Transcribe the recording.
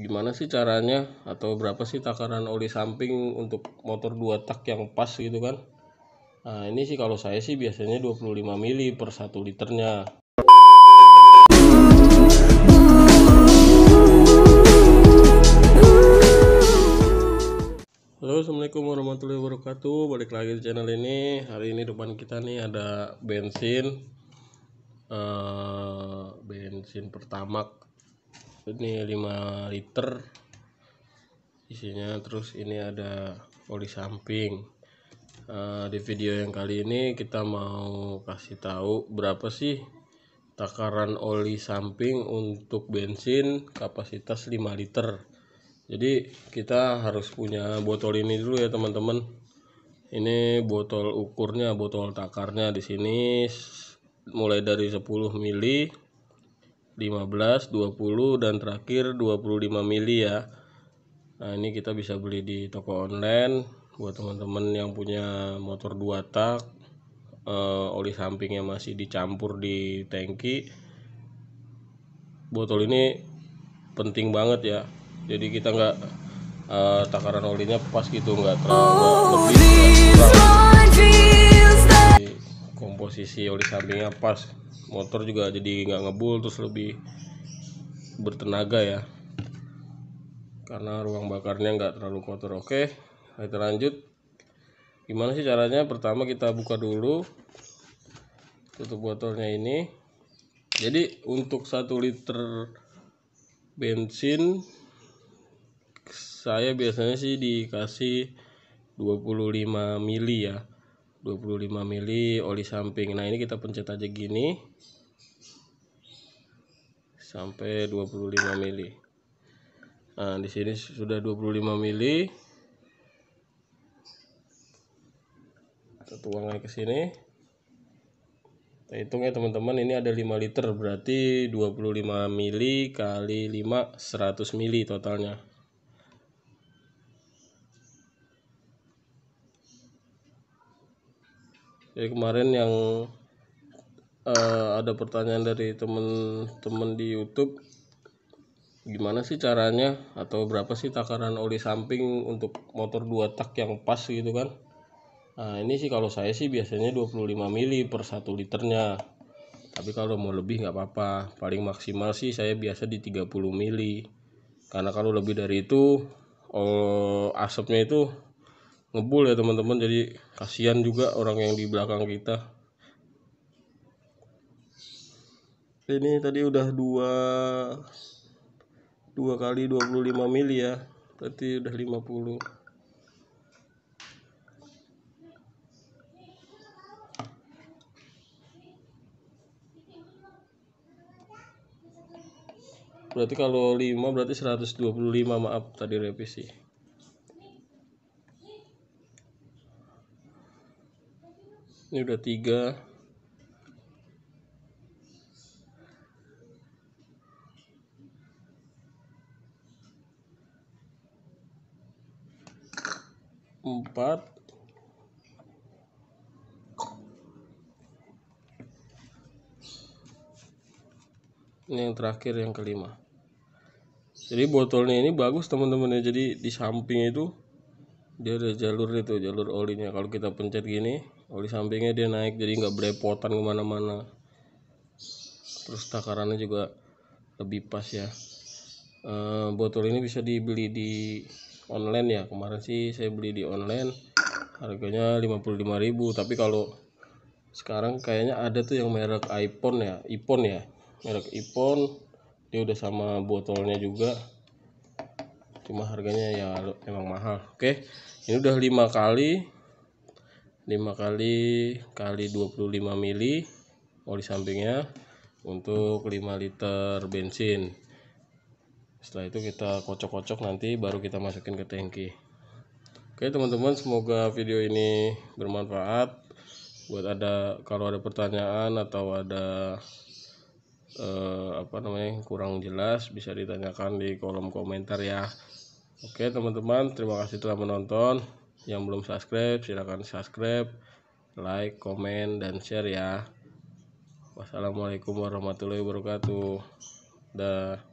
gimana sih caranya atau berapa sih takaran oli samping untuk motor dua tak yang pas gitu kan nah ini sih kalau saya sih biasanya 25 mili per satu liternya Halo assalamualaikum warahmatullahi wabarakatuh balik lagi di channel ini hari ini depan kita nih ada bensin uh, bensin pertama ini 5 liter isinya terus ini ada oli samping eh, di video yang kali ini kita mau kasih tahu berapa sih takaran oli samping untuk bensin kapasitas 5 liter jadi kita harus punya botol ini dulu ya teman-teman ini botol ukurnya botol takarnya di sini mulai dari 10 mili 15, 20 dan terakhir 25 mili ya. Nah, ini kita bisa beli di toko online buat teman-teman yang punya motor 2 tak eh, oli sampingnya masih dicampur di tangki. Botol ini penting banget ya. Jadi kita nggak eh, takaran olinya pas gitu nggak terlalu lebih. Kurang. Oh, komposisi oli sampingnya pas motor juga jadi nggak ngebul terus lebih bertenaga ya karena ruang bakarnya nggak terlalu kotor oke kita lanjut gimana sih caranya pertama kita buka dulu tutup botolnya ini jadi untuk satu liter bensin saya biasanya sih dikasih 25 mili ya 25 mili oli samping nah ini kita pencet aja gini sampai 25 mili nah di sini sudah 25 mili kita tuang ke sini kita hitung ya teman-teman ini ada 5 liter berarti 25 mili kali 5 100 mili totalnya jadi kemarin yang uh, ada pertanyaan dari temen-temen di YouTube gimana sih caranya atau berapa sih takaran oli samping untuk motor dua tak yang pas gitu kan nah ini sih kalau saya sih biasanya 25 mili per satu liternya tapi kalau mau lebih nggak apa-apa paling maksimal sih saya biasa di 30 mili karena kalau lebih dari itu eh, asapnya itu ngebul ya teman-teman jadi kasihan juga orang yang di belakang kita ini tadi udah dua dua kali 25 mili ya berarti udah 50 berarti kalau 5 berarti 125 maaf tadi revisi ini udah tiga empat ini yang terakhir yang kelima jadi botolnya ini bagus teman-teman ya jadi di samping itu dia ada jalur itu jalur olinya kalau kita pencet gini oli sampingnya dia naik jadi nggak belepotan kemana-mana terus takarannya juga lebih pas ya e, botol ini bisa dibeli di online ya kemarin sih saya beli di online harganya 55.000 tapi kalau sekarang kayaknya ada tuh yang merek iPhone ya iPhone ya merek iPhone dia udah sama botolnya juga cuma harganya ya emang mahal oke ini udah lima kali 5 kali kali 25 mili oli sampingnya untuk 5 liter bensin setelah itu kita kocok-kocok nanti baru kita masukin ke tangki oke teman-teman semoga video ini bermanfaat buat ada kalau ada pertanyaan atau ada eh, apa namanya kurang jelas bisa ditanyakan di kolom komentar ya oke teman-teman terima kasih telah menonton yang belum subscribe silahkan subscribe like komen dan share ya wassalamualaikum warahmatullahi wabarakatuh dah